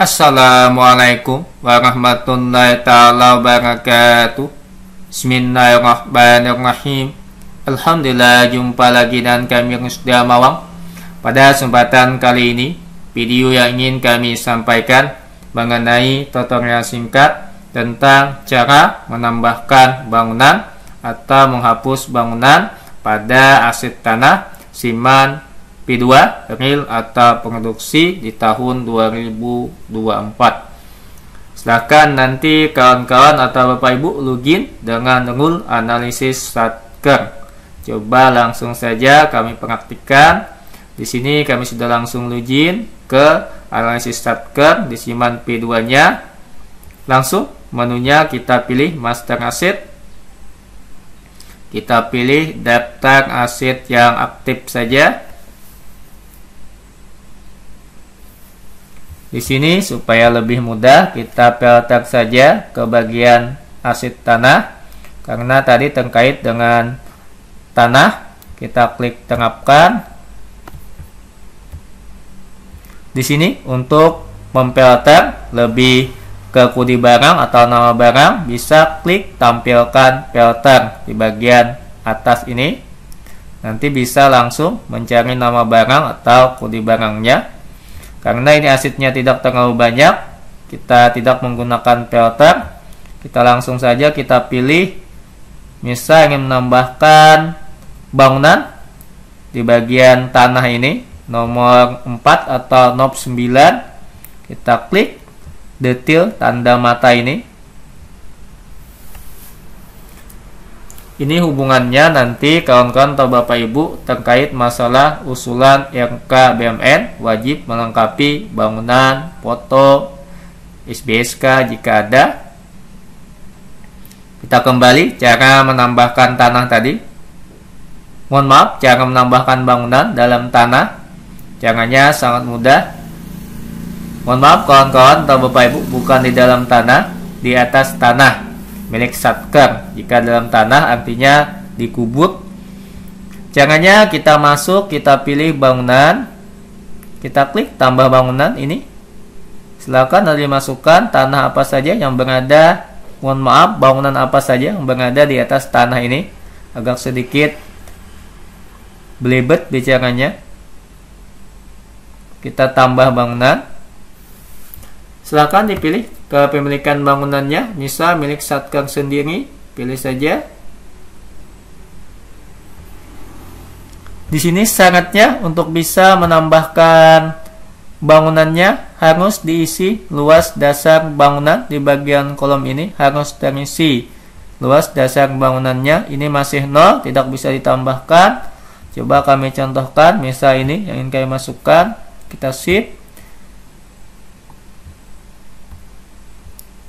Assalamualaikum warahmatullahi taala wabarakatuh. Bismillahirrahmanirrahim. Alhamdulillah jumpa lagi dan kami sudah Mawang. Pada kesempatan kali ini, video yang ingin kami sampaikan mengenai tutorial singkat tentang cara menambahkan bangunan atau menghapus bangunan pada aset tanah, siman, P2 real atau produksi di tahun 2024 Silahkan nanti kawan-kawan atau Bapak Ibu login dengan rule analisis satker. Coba langsung saja kami praktikkan. Di sini kami sudah langsung login ke analisis satker, siman P2-nya. Langsung menunya kita pilih master aset. Kita pilih daftar aset yang aktif saja. Di sini supaya lebih mudah kita peletak saja ke bagian asid tanah karena tadi terkait dengan tanah kita klik tengapkan di sini untuk memfilter lebih ke kudi barang atau nama barang bisa klik tampilkan filter di bagian atas ini nanti bisa langsung mencari nama barang atau kudi barangnya karena ini asidnya tidak terlalu banyak, kita tidak menggunakan filter. Kita langsung saja kita pilih misal ingin menambahkan bangunan di bagian tanah ini nomor 4 atau nomor 9 kita klik detail tanda mata ini Ini hubungannya nanti kawan-kawan atau Bapak Ibu terkait masalah usulan BMN wajib melengkapi bangunan, foto, SBSK jika ada. Kita kembali cara menambahkan tanah tadi. Mohon maaf, cara menambahkan bangunan dalam tanah. Caranya sangat mudah. Mohon maaf kawan-kawan atau Bapak Ibu bukan di dalam tanah, di atas tanah milik satker jika dalam tanah artinya dikubur caranya kita masuk kita pilih bangunan kita klik tambah bangunan ini silakan dari masukkan tanah apa saja yang berada mohon maaf bangunan apa saja yang berada di atas tanah ini agak sedikit belibet bicaranya kita tambah bangunan silakan dipilih kepemilikan bangunannya Nisa milik Satker sendiri pilih saja di sini syaratnya untuk bisa menambahkan bangunannya harus diisi luas dasar bangunan di bagian kolom ini harus terisi luas dasar bangunannya ini masih nol tidak bisa ditambahkan coba kami contohkan misal ini yang ingin kami masukkan kita shift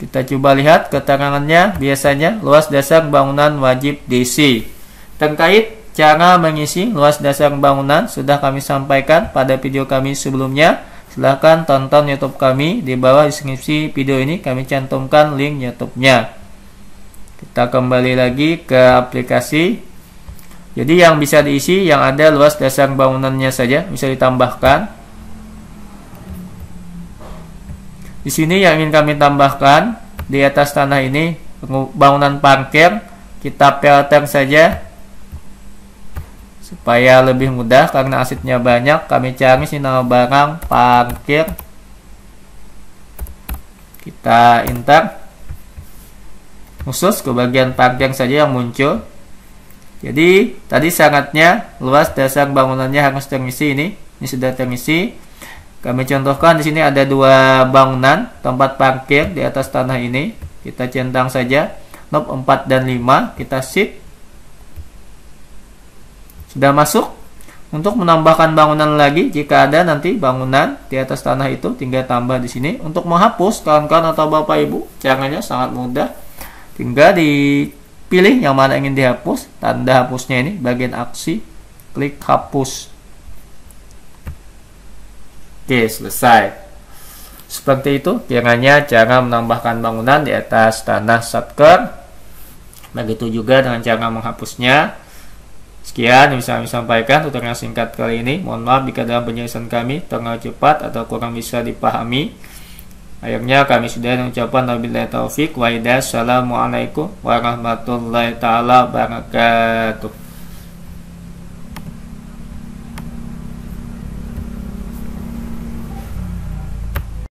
Kita coba lihat keterangannya biasanya luas dasar bangunan wajib diisi. Terkait cara mengisi luas dasar bangunan sudah kami sampaikan pada video kami sebelumnya. Silahkan tonton YouTube kami di bawah deskripsi video ini kami cantumkan link YouTube-nya. Kita kembali lagi ke aplikasi. Jadi yang bisa diisi yang ada luas dasar bangunannya saja bisa ditambahkan Di sini yang ingin kami tambahkan di atas tanah ini bangunan parkir kita pelter saja supaya lebih mudah karena asidnya banyak kami cari sih nama barang parkir kita enter khusus ke bagian parkir saja yang muncul jadi tadi sangatnya luas dasar bangunannya harus terisi ini ini sudah terisi kami contohkan di sini ada dua bangunan tempat parkir di atas tanah ini. Kita centang saja knob 4 dan 5, kita shift. Sudah masuk. Untuk menambahkan bangunan lagi jika ada nanti bangunan di atas tanah itu tinggal tambah di sini. Untuk menghapus kawan-kawan atau Bapak Ibu, caranya sangat mudah. Tinggal dipilih yang mana ingin dihapus, tanda hapusnya ini bagian aksi, klik hapus. Oke, selesai. Seperti itu kiranya cara menambahkan bangunan di atas tanah satker. Begitu juga dengan cara menghapusnya. Sekian yang bisa kami sampaikan tutorial singkat kali ini. Mohon maaf jika dalam penjelasan kami terlalu cepat atau kurang bisa dipahami. Akhirnya kami sudah mengucapkan wabillahi taufik wa hidayah. Assalamualaikum warahmatullahi taala wabarakatuh.